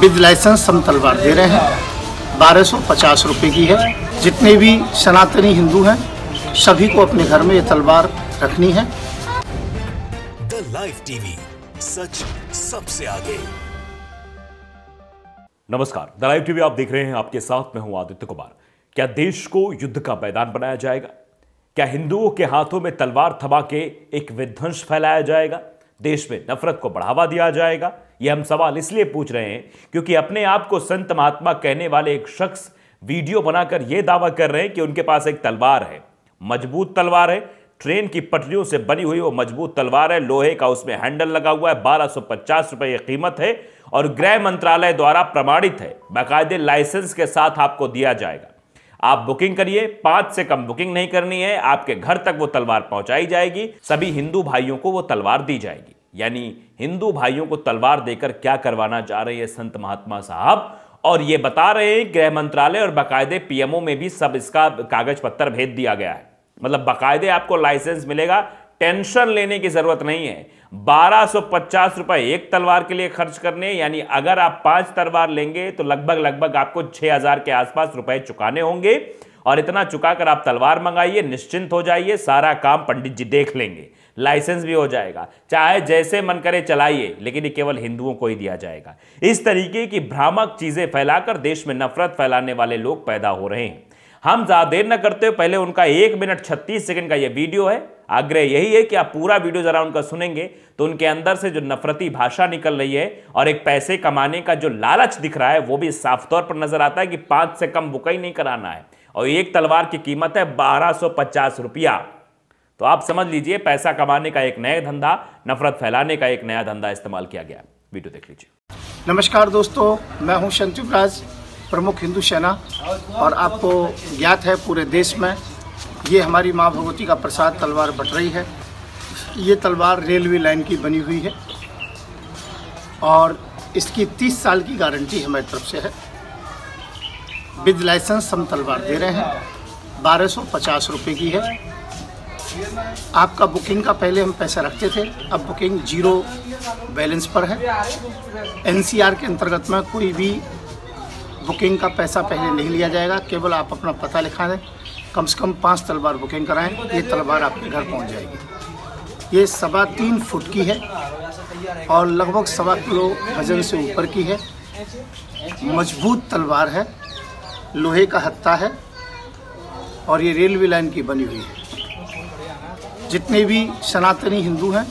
with license हम तलवार दे रहे हैं बारह सौ पचास रुपये की है जितने भी सनातनी हिंदू हैं सभी को अपने घर में ये तलवार रखनी है द लाइफ टीवी सच सबसे आगे नमस्कार द लाइव टीवी आप देख रहे हैं आपके साथ मैं हूं आदित्य कुमार क्या देश को युद्ध का मैदान बनाया जाएगा क्या हिंदुओं के हाथों में तलवार थमा के एक विध्वंस फैलाया जाएगा देश में नफरत को बढ़ावा दिया जाएगा ये हम सवाल इसलिए पूछ रहे हैं क्योंकि अपने आप को संत महात्मा कहने वाले एक शख्स वीडियो बनाकर यह दावा कर रहे हैं कि उनके पास एक तलवार है मजबूत तलवार है ट्रेन की पटरियों से बनी हुई वो मजबूत तलवार है लोहे का उसमें हैंडल लगा हुआ है बारह सौ पचास की कीमत है और गृह मंत्रालय द्वारा प्रमाणित है बाकायदे लाइसेंस के साथ आपको दिया जाएगा आप बुकिंग करिए पांच से कम बुकिंग नहीं करनी है आपके घर तक वो तलवार पहुंचाई जाएगी सभी हिंदू भाइयों को वो तलवार दी जाएगी यानी हिंदू भाइयों को तलवार देकर क्या करवाना चाह रहे हैं संत महात्मा साहब और ये बता रहे हैं गृह मंत्रालय और बाकायदे पीएमओ में भी सब इसका कागज पत्र भेज दिया गया है मतलब बाकायदे आपको लाइसेंस मिलेगा टेंशन लेने की जरूरत नहीं है बारह सौ पचास रुपए एक तलवार के लिए खर्च करने यानी अगर आप पांच तलवार लेंगे तो लगभग लगभग आपको छह हजार के आसपास रुपए चुकाने होंगे और इतना चुकाकर आप तलवार मंगाइए निश्चिंत हो जाइए सारा काम पंडित जी देख लेंगे लाइसेंस भी हो जाएगा चाहे जैसे मन करे चलाइए लेकिन ये केवल हिंदुओं को ही दिया जाएगा इस तरीके की भ्रामक चीज़ें फैलाकर देश में नफरत फैलाने वाले लोग पैदा हो रहे हैं हम ज़्यादा देर न करते हुए पहले उनका एक मिनट छत्तीस सेकंड का ये वीडियो है आग्रह यही है कि आप पूरा वीडियो जरा उनका सुनेंगे तो उनके अंदर से जो नफरती भाषा निकल रही है और एक पैसे कमाने का जो लालच दिख रहा है वो भी साफ तौर पर नजर आता है कि पांच से कम बुकई नहीं कराना है और एक तलवार की कीमत है बारह रुपया तो आप समझ लीजिए पैसा कमाने का एक नया धंधा नफरत फैलाने का एक नया धंधा इस्तेमाल किया गया वीडियो देख लीजिए नमस्कार दोस्तों मैं हूं शंतु राज प्रमुख हिंदू सेना और आपको ज्ञात है पूरे देश में ये हमारी माँ भगवती का प्रसाद तलवार बट रही है ये तलवार रेलवे लाइन की बनी हुई है और इसकी 30 साल की गारंटी हमारी तरफ से है विद लाइसेंस हम तलवार दे रहे हैं बारह सौ पचास रुपये की है आपका बुकिंग का पहले हम पैसा रखते थे अब बुकिंग जीरो बैलेंस पर है एनसीआर के अंतर्गत में कोई भी बुकिंग का पैसा पहले नहीं लिया जाएगा केवल आप अपना पता लिखा दें कम से कम पाँच तलवार बुकिंग कराएं ये तलवार आपके घर पहुंच जाएगी ये सवा तीन फुट की है और लगभग सवा किलो वजन से ऊपर की है मजबूत तलवार है लोहे का हत्ता है और ये रेलवे लाइन की बनी हुई है जितने भी सनातनी हिंदू हैं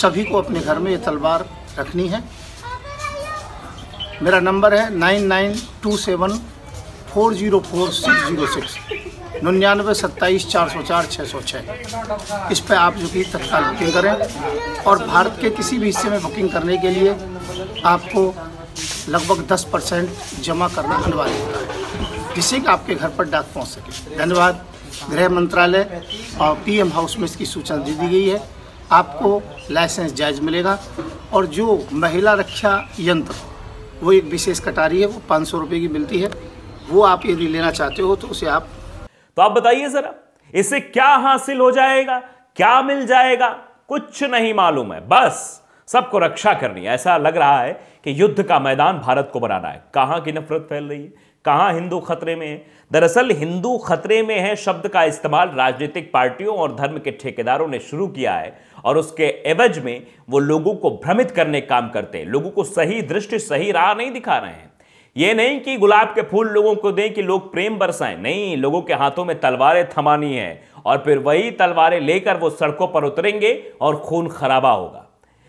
सभी को अपने घर में ये तलवार रखनी है मेरा नंबर है nine nine two seven four zero four six zero six निन्यानवे सत्ताईस चार सौ चार छः सौ छः इस पर आप जो कि तत्काल बुकिंग करें और भारत के किसी भी हिस्से में बुकिंग करने के लिए आपको लगभग दस परसेंट जमा करना अनिवार्य होता है जिससे कि आपके घर पर डाक पहुंच सके धन्यवाद गृह मंत्रालय और पीएम हाउस में इसकी सूचना दे दी गई है आपको लाइसेंस जायज़ मिलेगा और जो महिला रक्षा यंत्र वो एक विशेष कटारी है वो पाँच सौ की मिलती है वो आप यदि लेना चाहते हो तो उसे आप तो आप बताइए ज़रा इससे क्या हासिल हो जाएगा क्या मिल जाएगा कुछ नहीं मालूम है बस सबको रक्षा करनी है ऐसा लग रहा है कि युद्ध का मैदान भारत को बनाना है कहां की नफरत फैल रही है कहाँ हिंदू खतरे में है दरअसल हिंदू खतरे में है शब्द का इस्तेमाल राजनीतिक पार्टियों और धर्म के ठेकेदारों ने शुरू किया है और उसके एवज में वो लोगों को भ्रमित करने काम करते हैं लोगों को सही दृष्टि सही राह नहीं दिखा रहे हैं ये नहीं कि गुलाब के फूल लोगों को दें कि लोग प्रेम बरसाएं नहीं लोगों के हाथों में तलवारें थमानी है और फिर वही तलवारें लेकर वो सड़कों पर उतरेंगे और खून खराबा होगा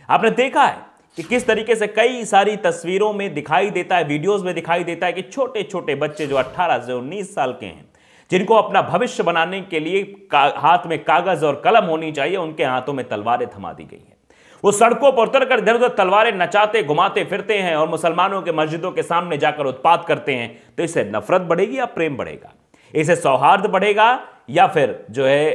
आपने देखा है कि किस तरीके से कई सारी तस्वीरों में दिखाई देता है वीडियोस में दिखाई देता है कि छोटे छोटे बच्चे जो 18 से 19 साल के हैं जिनको अपना भविष्य बनाने के लिए हाथ में कागज और कलम होनी चाहिए उनके हाथों में तलवारें थमा दी गई हैं वो सड़कों पर उतर कर इधर उधर तलवारें नचाते घुमाते फिरते हैं और मुसलमानों के मस्जिदों के सामने जाकर उत्पाद करते हैं तो इससे नफरत बढ़ेगी या प्रेम बढ़ेगा इसे सौहार्द बढ़ेगा या फिर जो है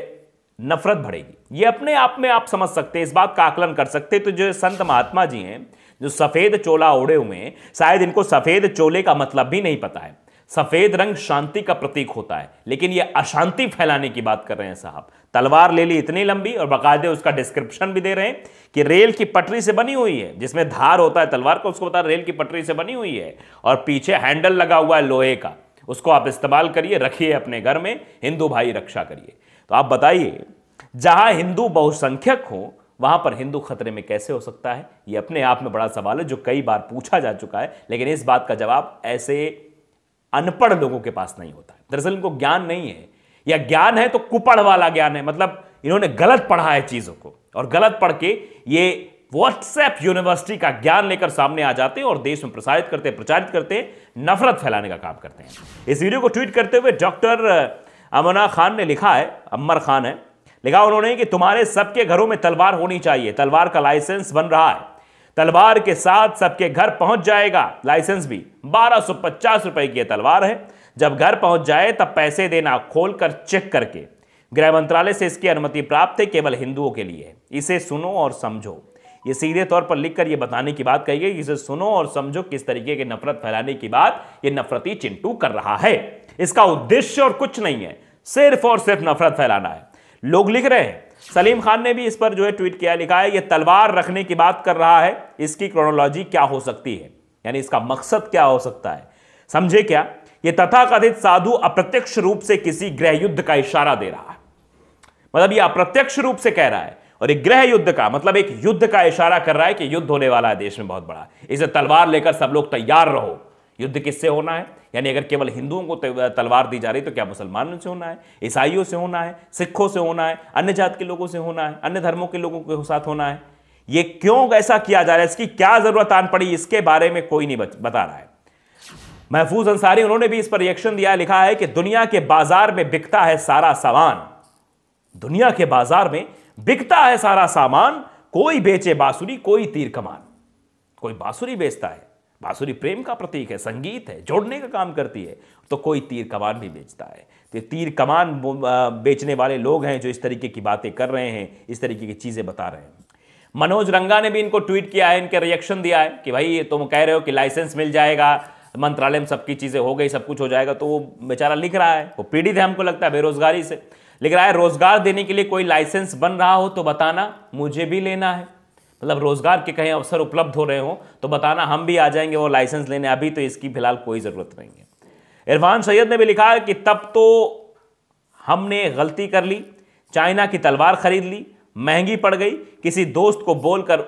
नफरत बढ़ेगी ये अपने आप में आप समझ सकते हैं इस बात का आकलन कर सकते हैं तो जो संत महात्मा जी हैं जो सफ़ेद चोला ओढ़े हुए हैं शायद इनको सफ़ेद चोले का मतलब भी नहीं पता है सफ़ेद रंग शांति का प्रतीक होता है लेकिन ये अशांति फैलाने की बात कर रहे हैं साहब तलवार ले ली इतनी लंबी और बाकायदे उसका डिस्क्रिप्शन भी दे रहे हैं कि रेल की पटरी से बनी हुई है जिसमें धार होता है तलवार को उसको बता रेल की पटरी से बनी हुई है और पीछे हैंडल लगा हुआ है लोहे का उसको आप इस्तेमाल करिए रखिए अपने घर में हिंदू भाई रक्षा करिए तो आप बताइए जहां हिंदू बहुसंख्यक हो वहां पर हिंदू खतरे में कैसे हो सकता है ये अपने आप में बड़ा सवाल है जो कई बार पूछा जा चुका है लेकिन इस बात का जवाब ऐसे अनपढ़ लोगों के पास नहीं होता है दरअसल इनको ज्ञान नहीं है या ज्ञान है तो कुपढ़ वाला ज्ञान है मतलब इन्होंने गलत पढ़ा है चीज़ों को और गलत पढ़ के ये व्हाट्सएप यूनिवर्सिटी का ज्ञान लेकर सामने आ जाते हैं और देश में प्रसारित करते प्रचारित करते नफरत फैलाने का काम करते हैं इस वीडियो को ट्वीट करते हुए डॉक्टर अमना खान ने लिखा है अमर खान है लिखा उन्होंने कि तुम्हारे सबके घरों में तलवार होनी चाहिए तलवार का लाइसेंस बन रहा है तलवार के साथ सबके घर पहुंच जाएगा लाइसेंस भी बारह सौ पचास रुपए की तलवार है जब घर पहुंच जाए तब पैसे देना खोल कर चेक करके गृह मंत्रालय से इसकी अनुमति प्राप्त है केवल हिंदुओं के लिए इसे सुनो और समझो ये सीधे तौर पर लिखकर ये बताने की बात कही गई इसे सुनो और समझो किस तरीके की नफरत फैलाने की बात ये नफरती चिंटू कर रहा है इसका उद्देश्य और कुछ नहीं है सिर्फ और सिर्फ नफरत फैलाना है लोग लिख रहे हैं सलीम खान ने भी इस पर जो है ट्वीट किया लिखा है ये तलवार रखने की बात कर रहा है इसकी क्रोनोलॉजी क्या हो सकती है यानी इसका मकसद क्या हो सकता है समझे क्या ये तथाकथित साधु अप्रत्यक्ष रूप से किसी ग्रह युद्ध का इशारा दे रहा है मतलब ये अप्रत्यक्ष रूप से कह रहा है और एक ग्रह युद्ध का मतलब एक युद्ध का इशारा कर रहा है कि युद्ध होने वाला है देश में बहुत बड़ा इसे तलवार लेकर सब लोग तैयार रहो युद्ध किससे होना है यानी अगर केवल हिंदुओं को तलवार दी जा रही तो क्या मुसलमानों से होना है ईसाइयों से होना है सिखों से होना है अन्य जात के लोगों से होना है अन्य धर्मों के लोगों के साथ होना है ये क्यों ऐसा किया जा रहा है इसकी क्या जरूरत आन पड़ी इसके बारे में कोई नहीं बता रहा है महफूज अंसारी उन्होंने भी इस पर रिएक्शन दिया लिखा है कि दुनिया के बाजार में बिकता है सारा सामान दुनिया के बाजार में बिकता है सारा सामान कोई बेचे बांसुरी कोई तीर कमान कोई बांसुरी बेचता है बांसुरी प्रेम का प्रतीक है संगीत है जोड़ने का काम करती है तो कोई तीर कमान भी बेचता है तो तीर कमान बेचने वाले लोग हैं जो इस तरीके की बातें कर रहे हैं इस तरीके की चीज़ें बता रहे हैं मनोज रंगा ने भी इनको ट्वीट किया है इनके रिएक्शन दिया है कि भाई तुम कह रहे हो कि लाइसेंस मिल जाएगा मंत्रालय में सबकी चीज़ें हो गई सब कुछ हो जाएगा तो वो बेचारा लिख रहा है वो पीड़ित है हमको लगता है बेरोजगारी से लिख रहा है रोजगार देने के लिए कोई लाइसेंस बन रहा हो तो बताना मुझे भी लेना है मतलब रोज़गार के कहीं अवसर उपलब्ध हो रहे हों तो बताना हम भी आ जाएंगे वो लाइसेंस लेने अभी तो इसकी फिलहाल कोई ज़रूरत नहीं है इरफान सैयद ने भी लिखा है कि तब तो हमने गलती कर ली चाइना की तलवार खरीद ली महंगी पड़ गई किसी दोस्त को बोलकर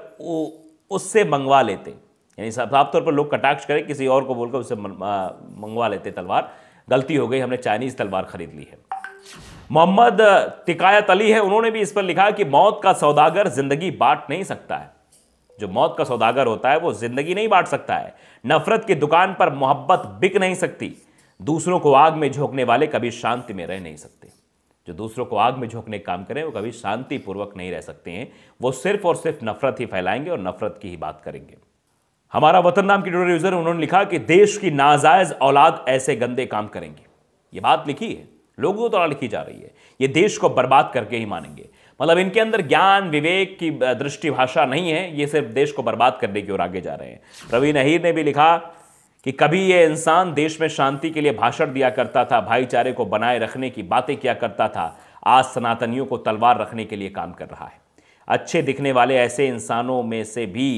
उससे मंगवा लेते यानी साफ तौर पर लोग कटाक्ष करें किसी और को बोलकर उससे मंगवा लेते तलवार गलती हो गई हमने चाइनीज़ तलवार खरीद ली है मोहम्मद तिकायत अली है उन्होंने भी इस पर लिखा कि मौत का सौदागर जिंदगी बांट नहीं सकता है जो मौत का सौदागर होता है वो जिंदगी नहीं बांट सकता है नफरत की दुकान पर मोहब्बत बिक नहीं सकती दूसरों को आग में झोंकने वाले कभी शांति में रह नहीं सकते जो दूसरों को आग में झोंकने काम करें वो कभी शांतिपूर्वक नहीं रह सकते हैं वो सिर्फ और सिर्फ नफरत ही फैलाएंगे और नफरत की ही बात करेंगे हमारा वतन नाम की ट्विटर यूज़र उन्होंने लिखा कि देश की नाजायज़ औलाद ऐसे गंदे काम करेंगे ये बात लिखी है लोगों को द्वारा लिखी जा रही है ये देश को बर्बाद करके ही मानेंगे मतलब इनके अंदर ज्ञान विवेक की दृष्टि भाषा नहीं है ये सिर्फ देश को बर्बाद करने की ओर आगे जा रहे हैं प्रवीण अहिर ने भी लिखा कि कभी ये इंसान देश में शांति के लिए भाषण दिया करता था भाईचारे को बनाए रखने की बातें किया करता था आज सनातनियों को तलवार रखने के लिए काम कर रहा है अच्छे दिखने वाले ऐसे इंसानों में से भी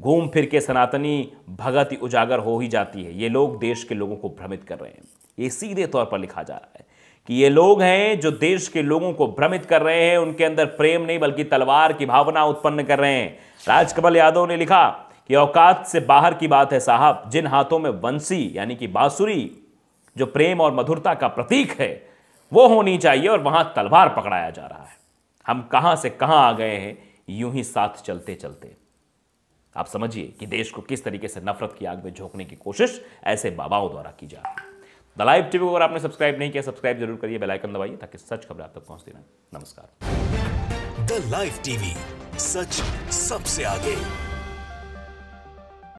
घूम फिर के सनातनी भगत उजागर हो ही जाती है ये लोग देश के लोगों को भ्रमित कर रहे हैं ये सीधे तौर पर लिखा जा रहा है कि ये लोग हैं जो देश के लोगों को भ्रमित कर रहे हैं उनके अंदर प्रेम नहीं बल्कि तलवार की भावना उत्पन्न कर रहे हैं राजकमल यादव ने लिखा कि औकात से बाहर की बात है साहब जिन हाथों में वंशी यानी कि बांसुरी जो प्रेम और मधुरता का प्रतीक है वो होनी चाहिए और वहां तलवार पकड़ाया जा रहा है हम कहां से कहां आ गए हैं यूं ही साथ चलते चलते आप समझिए कि देश को किस तरीके से नफरत की आग में झोंकने की कोशिश ऐसे बाबाओं द्वारा की जा रही है द लाइव टीवी को अगर आपने सब्सक्राइब नहीं किया सब्सक्राइब जरूर करिए आइकन दबाइए ताकि सच खबर आप तक पहुंचती रहे नमस्कार द लाइव टीवी सच सबसे आगे